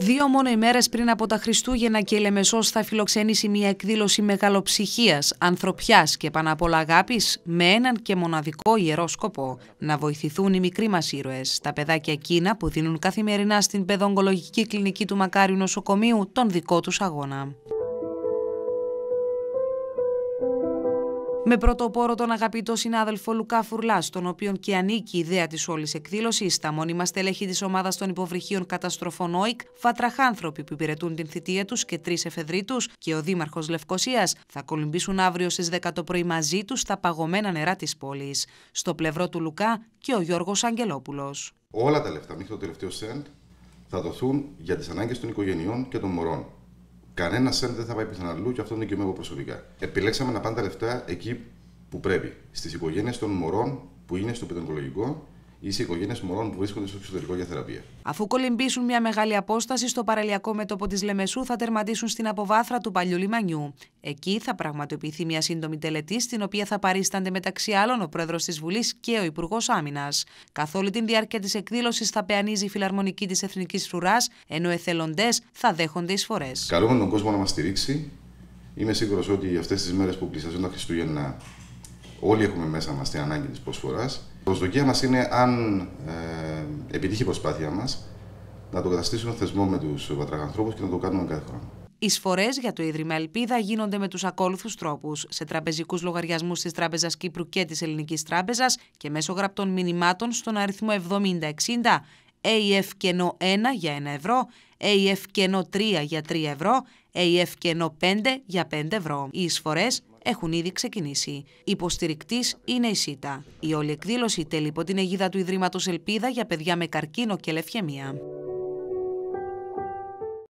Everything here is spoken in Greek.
Δύο μόνο ημέρες πριν από τα Χριστούγεννα και η Λεμεσός θα φιλοξενήσει μια εκδήλωση μεγαλοψυχίας, ανθρωπιάς και πάνω απ' όλα αγάπης, με έναν και μοναδικό ιερό σκοπό: να βοηθηθούν οι μικροί μας ήρωες, τα παιδάκια εκείνα που δίνουν καθημερινά στην παιδογκολογική κλινική του Μακάριου Νοσοκομείου τον δικό τους αγώνα. Με πρωτοπόρο τον αγαπητό συνάδελφο Λουκά Φουρλά, στον οποίο και ανήκει η ιδέα της όλης εκδήλωσης, τα μόνιμα στελέχη της ομάδας των υποβρυχίων καταστροφών ΟΙΚ, φατραχάνθρωποι που υπηρετούν την θητεία τους και τρεις τους και ο Δήμαρχος Λευκοσίας θα κολυμπήσουν αύριο στις 10 το πρωί μαζί τους στα παγωμένα νερά της πόλης. Στο πλευρό του Λουκά και ο Γιώργος Αγγελόπουλος. Όλα τα λεφτά μέχρι το τελευταίο σέντ θα δοθούν για τις ανάγκες των οικογενειών και των μωρών. Κανένας σέντ δεν θα πάει πιθανά αλλού και αυτό είναι και εγώ προσωπικά. Επιλέξαμε να πάνε τα λεφτά εκεί που πρέπει. Στις οικογένειες των μωρών που είναι στο παιδονκολογικό ή σε οικογένειες μωρών που βρίσκονται στο εξωτερικό για θεραπεία. Αφού κολυμπήσουν μια μεγάλη απόσταση στο παραλιακό μέτωπο της Λεμεσού, θα τερματίσουν στην αποβάθρα του παλιού λιμανιού. Εκεί θα πραγματοποιηθεί μια σύντομη τελετή, στην οποία θα παρίστανται μεταξύ άλλων ο πρόεδρος της Βουλής και ο Υπουργός Άμυνας. Καθ' όλη την διάρκεια της εκδήλωσης θα πεανίζει η φιλαρμονική της Εθνικής Φρουράς, ενώ εθελοντέ θα δέχονται εισφορές. Καλούμε τον κόσμο να μας στηρίξει. Είμαι σίγουρος ότι αυτές τις μέρες που πλησιάζουν τα Χριστούγεννα Όλοι έχουμε μέσα μας την ανάγκη της προσφοράς. Η προσδοκία μας είναι, αν ε, επιτύχει η προσπάθεια μας, να το καταστήσουμε θεσμό με τους βατραγανθρώπους και να το κάνουμε κάθε χρόνο. Οι σφορές για το Ίδρυμα Ελπίδα γίνονται με τους ακόλουθους τρόπους: σε τραπεζικούς λογαριασμούς της Τράπεζας Κύπρου και της Ελληνικής Τράπεζας και μέσω γραπτών μηνυμάτων στον αριθμό 7060 AF κενό 1 για 1 ευρώ, AF κενό 3 για 3 ευρώ, AF κενό 5 για 5 ευρώ. Οι εισφορές έχουν ήδη ξεκινήσει. Υποστηρικτής είναι η ΣΥΤΑ. Η όλη εκδήλωση τέλει υπό την αιγίδα του Ιδρύματος Ελπίδα για παιδιά με καρκίνο και λευχαιμία.